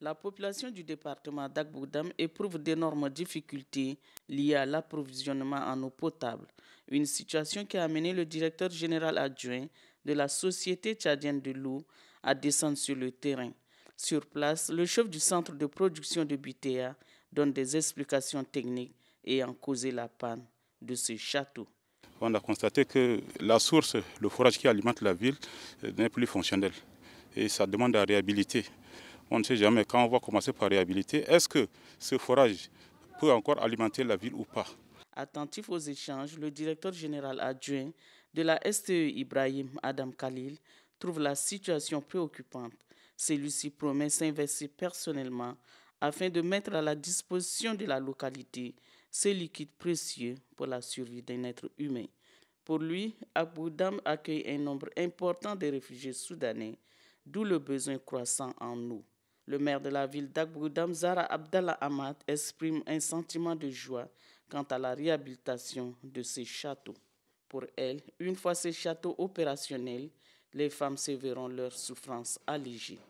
la population du département d'Agboudam éprouve d'énormes difficultés liées à l'approvisionnement en eau potable, une situation qui a amené le directeur général adjoint de la Société tchadienne de l'eau à descendre sur le terrain. Sur place, le chef du centre de production de BTA donne des explications techniques ayant causé la panne de ce château. On a constaté que la source, le forage qui alimente la ville, euh, n'est plus fonctionnel et ça demande à réhabiliter on ne sait jamais quand on va commencer par réhabiliter. Est-ce que ce forage peut encore alimenter la ville ou pas Attentif aux échanges, le directeur général adjoint de la STE Ibrahim Adam Khalil trouve la situation préoccupante. Celui-ci promet s'investir personnellement afin de mettre à la disposition de la localité ces liquides précieux pour la survie d'un être humain. Pour lui, Abu accueille un nombre important de réfugiés soudanais, d'où le besoin croissant en eau. Le maire de la ville d'Agboudam, Zara Abdallah Ahmad, exprime un sentiment de joie quant à la réhabilitation de ces châteaux. Pour elle, une fois ces châteaux opérationnels, les femmes se verront leurs souffrances allégées.